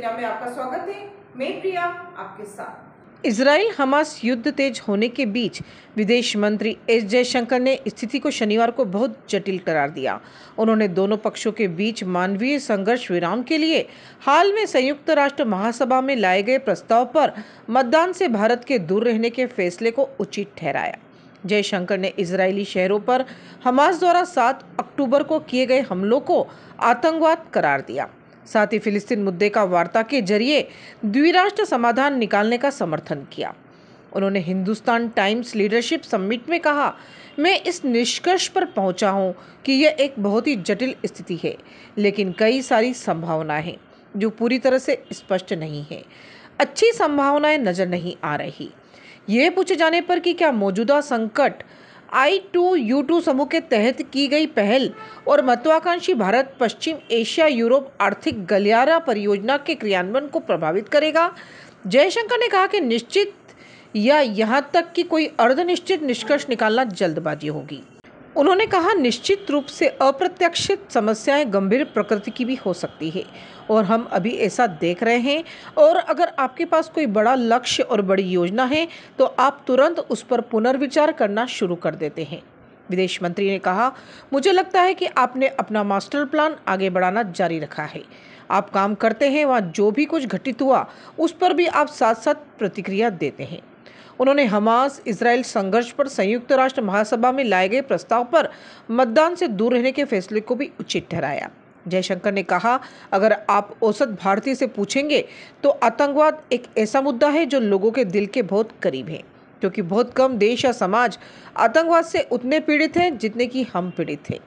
दुनिया में आपका स्वागत है मैं प्रिया आपके साथ इसराइल हमास युद्ध तेज होने के बीच विदेश मंत्री एस जयशंकर ने स्थिति को शनिवार को बहुत जटिल करार दिया उन्होंने दोनों पक्षों के बीच मानवीय संघर्ष विराम के लिए हाल में संयुक्त राष्ट्र महासभा में लाए गए प्रस्ताव पर मतदान से भारत के दूर रहने के फैसले को उचित ठहराया जयशंकर ने इसराइली शहरों पर हमास द्वारा सात अक्टूबर को किए गए हमलों को आतंकवाद करार दिया साथ ही फिलिस्तीन मुद्दे का वार्ता के जरिए द्विराष्ट्र समाधान निकालने का समर्थन किया उन्होंने हिंदुस्तान टाइम्स लीडरशिप समिट में कहा मैं इस निष्कर्ष पर पहुंचा हूं कि यह एक बहुत ही जटिल स्थिति है लेकिन कई सारी संभावनाएं हैं जो पूरी तरह से स्पष्ट नहीं है अच्छी संभावनाएं नज़र नहीं आ रही ये पूछे जाने पर कि क्या मौजूदा संकट आई टू यू टू समूह के तहत की गई पहल और महत्वाकांक्षी भारत पश्चिम एशिया यूरोप आर्थिक गलियारा परियोजना के क्रियान्वयन को प्रभावित करेगा जयशंकर ने कहा कि निश्चित या यहाँ तक कि कोई अर्धनिश्चित निष्कर्ष निकालना जल्दबाजी होगी उन्होंने कहा निश्चित रूप से अप्रत्याशित समस्याएं गंभीर प्रकृति की भी हो सकती है और हम अभी ऐसा देख रहे हैं और अगर आपके पास कोई बड़ा लक्ष्य और बड़ी योजना है तो आप तुरंत उस पर पुनर्विचार करना शुरू कर देते हैं विदेश मंत्री ने कहा मुझे लगता है कि आपने अपना मास्टर प्लान आगे बढ़ाना जारी रखा है आप काम करते हैं वहाँ जो भी कुछ घटित हुआ उस पर भी आप साथ साथ प्रतिक्रिया देते हैं उन्होंने हमास इसराइल संघर्ष पर संयुक्त राष्ट्र महासभा में लाए गए प्रस्ताव पर मतदान से दूर रहने के फैसले को भी उचित ठहराया जयशंकर ने कहा अगर आप औसत भारतीय से पूछेंगे तो आतंकवाद एक ऐसा मुद्दा है जो लोगों के दिल के बहुत करीब है क्योंकि बहुत कम देश या समाज आतंकवाद से उतने पीड़ित हैं जितने की हम पीड़ित हैं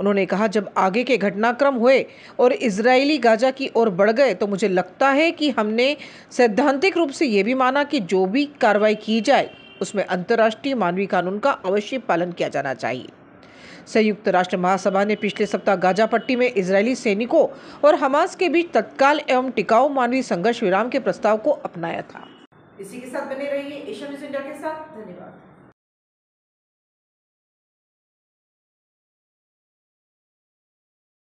उन्होंने कहा जब आगे के घटनाक्रम हुए और इसराइली गाजा की ओर बढ़ गए तो मुझे लगता है कि हमने सैद्धांतिक रूप से ये भी माना कि जो भी कार्रवाई की जाए उसमें अंतर्राष्ट्रीय मानवीय कानून का अवश्य पालन किया जाना चाहिए संयुक्त राष्ट्र महासभा ने पिछले सप्ताह गाजा पट्टी में इजरायली सैनिकों और हमास के बीच तत्काल एवं टिकाऊ मानवीय संघर्ष विराम के प्रस्ताव को अपनाया था इसी के साथ बने रहिए एशिया न्यूज इंडिया के साथ धन्यवाद